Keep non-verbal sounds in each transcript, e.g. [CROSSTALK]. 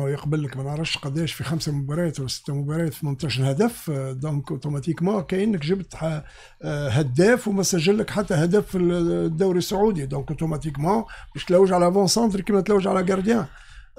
يقبل لك ما نعرفش قداش في خمسه مباريات ولا سته مباريات 18 هدف آه، دونك اوتوماتيكمون كانك جبت آه، هداف وما سجل لك حتى هدف في الدوري السعودي دونك اوتوماتيكمون باش تلوج على فون سونتر كيما تلوج على جارديان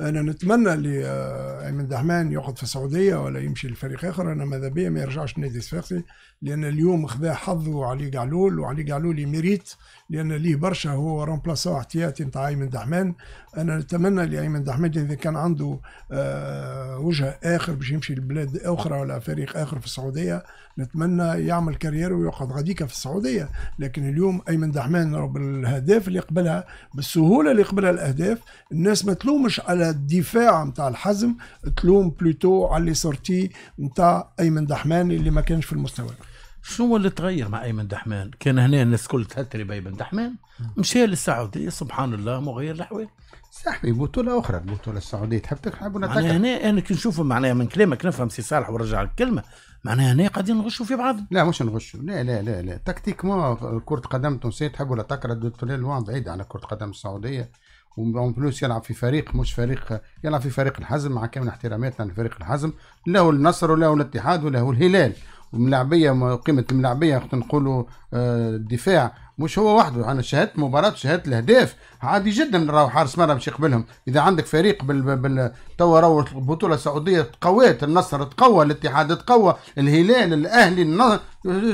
انا نتمنى لايمن آه، دحمان يقعد في السعوديه ولا يمشي لفريق اخر انا ماذا بيا ما يرجعش نادي الصفاقسي لان اليوم خذا حظه علي قعلول وعلي قعلول يميريت لان ليه برشا هو رومبلاسو احتياطي نتاع ايمن دحمان انا نتمنى لايمن دحمان اذا كان عنده آه، وجه اخر باش يمشي لبلاد اخرى ولا فريق اخر في السعوديه نتمنى يعمل كارير ويقعد غاديكا في السعوديه لكن اليوم ايمن دحمان الاهداف اللي قبلها بالسهوله اللي قبلها الاهداف الناس ما تلومش على الدفاع نتاع الحزم تلوم بلوتو على اللي سورتي نتاع ايمن دحمان اللي ما كانش في المستوى شنو اللي تغير مع ايمن دحمان؟ كان هنا الناس الكل تهتري بايمن دحمان مشى للسعوديه سبحان الله مغير الاحوال صاحبي بطوله اخرى البطوله السعوديه تحب تحب ولا معناها هنا انا كي نشوف معناها من كلامك نفهم سي صالح ونرجع الكلمه معناها هنا قاعدين نغشوا في بعض لا مش نغشوا لا لا لا لا تكتيك ما كره قدم تونسيه تحب ولا تكره تولي لوان بعيد على كره قدم السعوديه ومن بلوس يلعب في فريق مش فريق يلعب في فريق الحزم مع كامل احتراماتنا لفريق الحزم هو النصر هو الاتحاد هو الهلال والملاعبيه قيمه الملاعبيه نقولوا آه، الدفاع مش هو وحده انا شاهدت مباراه شاهدت الاهداف عادي جدا راهو حارس مرمى باش يقبلهم اذا عندك فريق بال بال تو راهو البطوله السعوديه تقويت النصر تقوى الاتحاد تقوى الهلال الاهلي النصر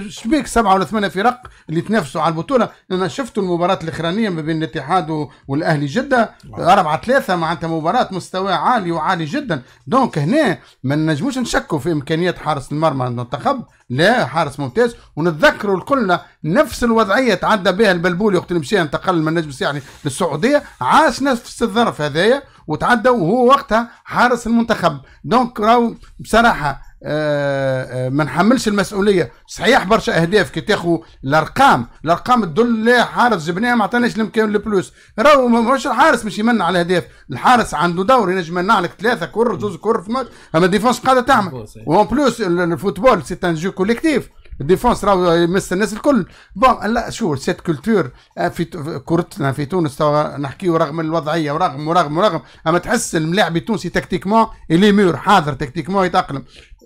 شبيك سبعه ولا ثمانيه فرق اللي تنافسوا على البطوله انا شفت المباراه الاخرانيه ما بين الاتحاد والاهلي جده أربعة ثلاثة معناتها مباراة مستوى عالي وعالي جدا دونك هنا ما نجموش نشكوا في إمكانيات حارس المرمى المنتخب لا حارس ممتاز ونتذكروا كلنا نفس الوضعيه تعدى بها البلبولي وقت اللي انتقل من النجم الساحلي يعني للسعوديه عاش نفس الظرف هذايا وتعدى وهو وقتها حارس المنتخب دونك راو بصراحه آه، آه، ما نحملش المسؤوليه صحيح برشا اهداف كي تاخذ الارقام الارقام تدل لا حارس جبناه ما عطاناش الامكان البلوس راهو مش الحارس مش يمنع على الاهداف الحارس عنده دور ينجم يمنع لك ثلاثه كور زوز كور في ماتش اما الديفونس قاعده تعمل إيه. وان بلوس الفوتبول سي ان جو كوليكتيف الديفونس راهو يمس الناس الكل بون لا شو سيت كولتور آه، في كورتنا في تونس نحكيو رغم الوضعيه ورغم ورغم ورغم اما تحس الملاعب التونسي تكتيكمون الي مور حاضر تكتيكمون يتاقلم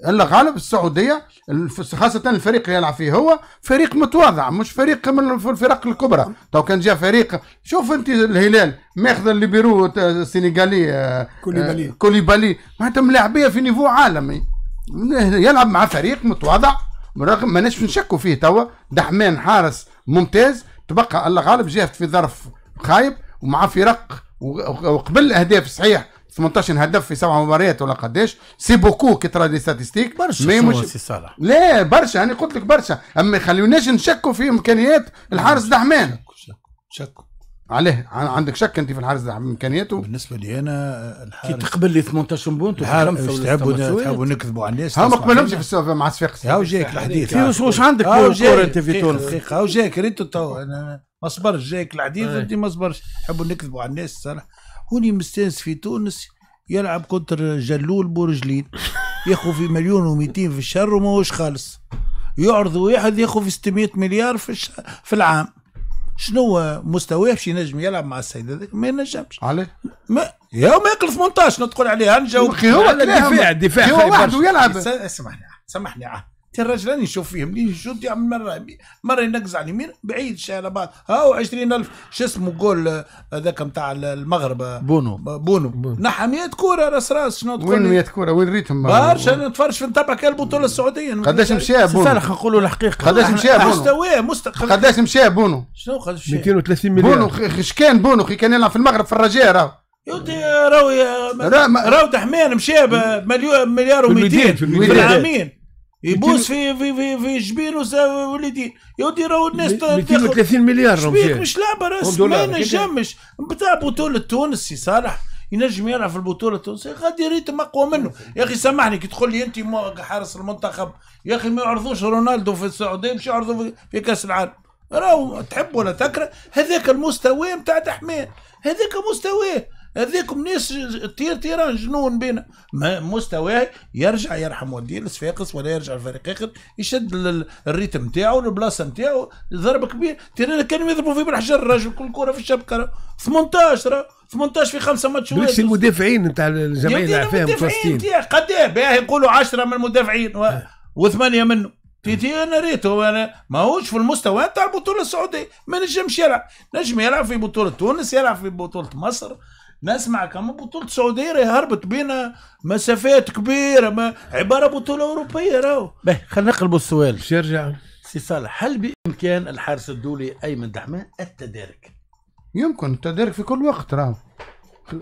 الا غالب السعوديه خاصه الفريق اللي يلعب فيه هو فريق متواضع مش فريق من الفرق الكبرى تو كان جاء فريق شوف انت الهلال ماخذ الليبيرو آه، السنغالي آه، كوليبالي آه، كوليبالي معناتها ملاعبيه في نيفو عالمي يلعب مع فريق متواضع رغم ماناش نشكوا فيه توا دحمان حارس ممتاز تبقى الله غالب جاف في ظرف خايب ومع فرق وقبل الاهداف صحيح 18 هدف في سبع مباريات ولا قداش سي بوكو كي ترى لي ساتيستيك برشا مي مش صالح لا برشا انا قلت لك برشا اما خليوناش نشكوا في امكانيات الحارس دحمان شكوا شكوا عليه عندك شك انت في الحارس ده امكانياته بالنسبه لي انا آه، الحارس تقبل لي 18 بونت الحارس تحبوا نكذبوا على الناس ها ما قبلهمش في السوفا مع صفاقس هاو جاك الحديث في وش عندك هاو جاك في تونس هاو جاك انت تو انا ما صبرش جاك الحديث انت إيه. ما صبرش نحبوا نكذبوا على الناس صراحه هوني مستانس في تونس يلعب كونتر جلول بورجلين [LAUGHS] ياخذ في مليون و200 في الشهر وماهوش خالص يعرض واحد ياخذ في 600 مليار في في العام شنو مستواه باش ينجم يلعب مع السيد هذاك ما ينجمش عليه ما يا ما يقل 18 تقول عليه هنجاوب هو الدفاع الدفاع هو وحده يلعب سامحني سامحني راني نشوف فيهم ليه يشوط يعمل مره مره ينقز على اليمين بعيد على بعض هو 20000 شو اسمه جول آه، هذاك نتاع المغرب آه، بونو بونو, بونو. نحى 100 كوره راس راس شنو وين 100 كوره وين ريتهم برشا انا نتفرج في نتابع البطوله السعوديه قداش مشى بونو صالح نقولوا الحقيقه قداش مشى بونو مستواه مستقل قداش مشى بونو شنو قداش مشى 230 مليون بونو اش كان بونو كي كان يلعب في المغرب في الرجاء راهو يودي راهو راهو دحمان مشى بمليار و200 في العامين يبوس في في في في جبير وليدين يا ودي راهو الناس 230 مليار شبيك مش لعبه راس ما نجمش بتاع بطوله تونس سي صالح ينجم يلعب في البطوله التونسيه غادي ريتم اقوى منه يا اخي سامحني كي تقول لي انت حارس المنتخب يا اخي ما يعرضوش رونالدو في السعوديه مش يعرضوا في كاس العالم راهو تحب ولا تكره هذاك المستوى نتاع تحميه هذاك مستواه هذيكم ناس تير تيران جنون بينا مستواه يرجع يرحم والديه لصفاقس ولا يرجع الفريق اخر يشد الريتم نتاعو البلاصه نتاعو ضرب كبير تيران كانوا يضربوا فيه بالحجر الراجل كل كوره في الشبكه 18 18 في خمسه ماتش مش المدافعين نتاع الجماهير فيها فلسطين قد ايه باهي يقولوا 10 من المدافعين و... آه. وثمانيه منه تيتي انا ريتو انا ماهوش في المستوى نتاع البطوله السعوديه ما نجمش يلعب نجم يلعب في بطوله تونس يلعب في بطوله مصر نسمع كم بطولة سعودية راهي هربت بينا مسافات كبيرة ما عبارة بطولة أوروبية راهو باهي خلينا نقلبوا السؤال باش يرجع سي صالح هل بإمكان الحارس الدولي أيمن دحمان التدارك؟ يمكن التدارك في كل وقت راهو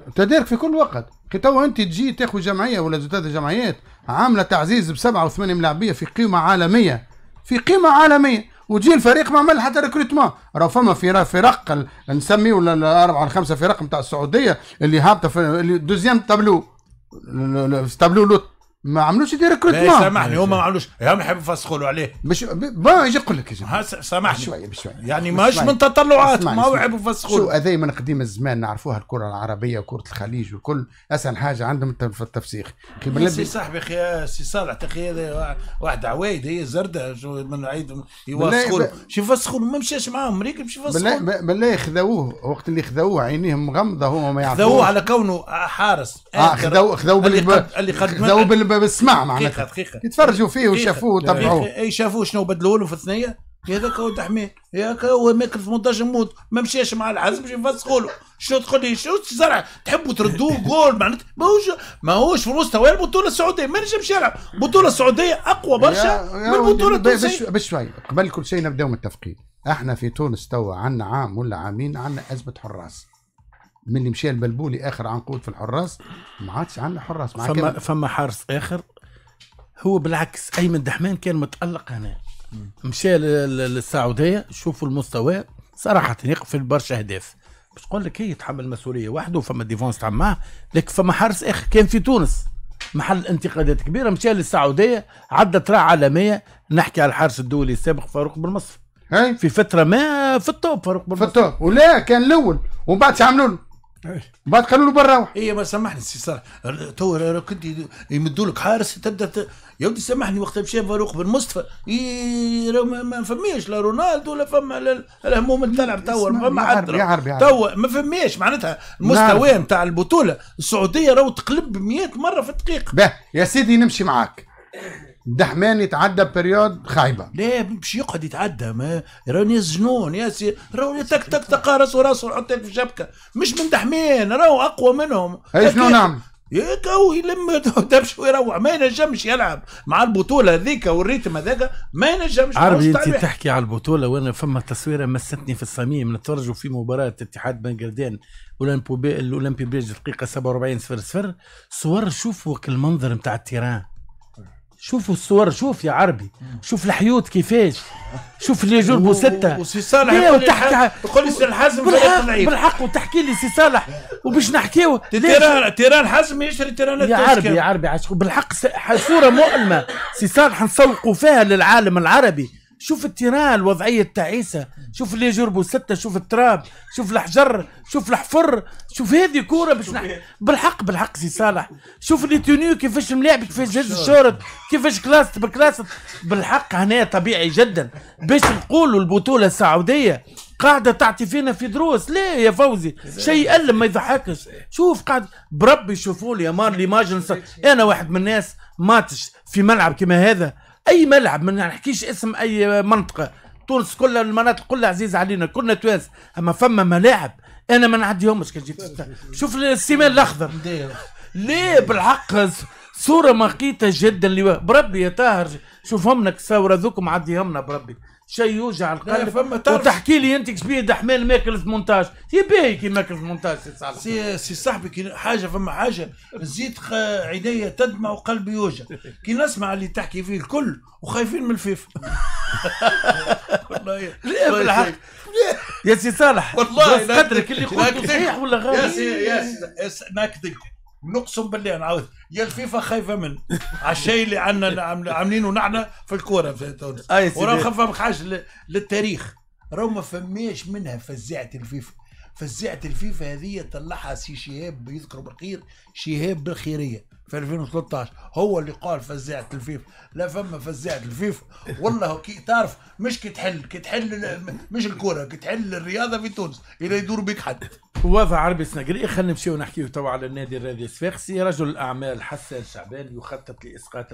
التدارك في كل وقت كي تو انت تجي تاخذ جمعيه ولا ثلاثة جمعيات عامله تعزيز بسبعه وثمانيه ملاعبيه في قيمه عالميه في قيمه عالميه وتجي الفريق ما عمل حتى ريكروتمون راه فما فرق نسميو ولا الاربعه الخمسه فرق نتاع السعوديه اللي هابطه في دوزيام تابلو تابلو لوت ما عملوش دي ريكروتمون سامحني هما ما عملوش هم يحبوا يفسخوا عليه مش ما يجي نقول لك يا جماعه سامحني شويه بشويه يعني ماش من تطلعات ما هو يحبوا يفسخوا شو هذه من قديم الزمان نعرفوها الكره العربيه وكره الخليج وكل اسهل حاجه عندهم في التفسيخ سي صاحبي اخي سي صالح تخي هذا واحد عوايد هي زرده من عيد يوسخوا ب... شو يفسخوا ما مشاش معاهم امريكا مش يفسخوا بالله خذوه وقت اللي خذوه عينيهم مغمضه هما ما يعرفوش خذوه على كونه حارس اه خذوه خذوه اللي بالسمع معناتها دقيقه يتفرجوا فيه وشافوه وتابعوه اي شافوه شنو بدلوا له في الثنيه هذاك هو تحميه هذاك هو ماكل 18 موت ما مشاش مع الحزم باش يفسخوا له شنو تقول لي شنو الزرع تحبوا تردوه جول معناتها ماهوش ماهوش في مستوى البطوله السعوديه ما نجمش يلعب البطوله السعوديه اقوى برشا من البطوله التونسيه بشوي قبل كل شيء نبداو متفقين احنا في تونس توا عندنا عام ولا عامين عندنا ازمه حراس من اللي مشى البلبولي اخر عنقود في الحراس ما عادش عندنا حراس فما كان... فما حارس اخر هو بالعكس ايمن دحمان كان متالق هنا مشى للسعوديه شوفوا المستوى صراحه يقفل برشا اهداف باش تقول لك هي يتحمل مسؤوليه وحده فما ديفونس تاع معاه لكن فما حارس اخر كان في تونس محل انتقادات كبيره مشى للسعوديه عدى تراع عالميه نحكي على الحارس الدولي السابق فاروق بن مصر في فتره ما في التوب فاروق بن مصر في التوب ولا كان الاول ومن بعد شو عملوا له ما قالوا له برا اي ما سامحني سي صالح تو كنت يمدوا لك حارس تبدا ت... يا ودي سامحني وقت مشى فاروق بن مصطفى ما فماش لا رونالدو ولا فما الهموم تلعب تو ما فما حد تو ما فماش معناتها المستوى نتاع البطوله السعوديه راهو تقلب 100 مره في الدقيقه باه يا سيدي نمشي معاك دحمان يتعدى بريود خايبه لا مش يقعد يتعدى ما راهو ناس جنون ياس راهو تك تك تقى راسه راسه يحطك في الشبكه مش من دحمان راهو اقوى منهم اي شنو نعمل ياك هو يلم [LAUGHS] دبش ويروح ما ينجمش يلعب مع البطوله هذيك والريتم هذاك ما ينجمش عربي انت تحكي على البطوله وانا فما تصويره مستني في الصميم نتفرجوا في مباراه اتحاد بن اولمبي اولمبي بيج دقيقه 47 صفر صفر صور شوفوا المنظر نتاع التيران شوفوا الصور شوف يا عربي شوف الحيوط كيفاش شوف اللي يجربوا [LAUGHS] ستة وسي صالح تقول لي سي الحزم بالحق بالحق وتحكي لي سي صالح وباش نحكيو تيران تيران حزم يشري تيران يا عربي يا عربي بالحق صورة مؤلمة سي صالح نسوقوا فيها للعالم العربي شوف التيران الوضعيه التعيسه شوف اللي يجربوا سته شوف التراب شوف الحجر شوف الحفر شوف هذه كوره باش نح... بالحق بالحق سي صالح شوف لي تونيو كيفاش ملاعب كيفاش جهز الشورت كيفاش كلاست بكلاست بالحق هنا طبيعي جدا باش نقولوا البطوله السعوديه قاعده تعطي فينا في دروس لا يا فوزي شيء الم ما يضحكش شوف قاعد بربي شوفوا لي يا مار لي ليماجن انا واحد من الناس ماتش في ملعب كما هذا اي ملعب ما نحكيش اسم اي منطقه تونس كلها المناطق كلها عزيزه علينا كلنا توانس اما فما ملاعب انا ما نعديهمش كان جيت شوف السيمان الاخضر ليه بالحق صوره مقيته جدا اللي بربي يا طاهر شوفهم لك الثورة ذوك معديهم بربي شيء يوجع القلب وتحكي لي انت كشبيه دحمان ماكل 18 يا باهي كي ماكل 18 سي سي صاحبي كي حاجه فما حاجه زيد عيني تدمع وقلبي يوجع كي نسمع اللي تحكي فيه الكل وخايفين من الفيف والله لا بالحق يا سي صالح والله قدرك اللي قلت صحيح ولا غلط يا سي يا سي ناكدك نقسم بالله نعاود يا الفيفا خايفه من على الشيء اللي عندنا عاملينه نحن في الكوره في تونس وراه خايفه من حاجه للتاريخ راهو ما فماش منها فزعت الفيفا فزعت الفيفا هذه طلعها سي شهاب بيذكر بالخير شهاب بالخيريه في 2013 هو اللي قال فزعت الفيفا لا فما فزعت الفيفا [LAUGHS] والله كي تعرف مش كي تحل كي تحل مش الكوره كي تحل الرياضه في تونس الى يدور بك حد وضع عربي سنقري خلينا نمشيو نحكيو توا على النادي الرياضي الصفاقسي رجل الاعمال حسان شعبان يخطط لاسقاط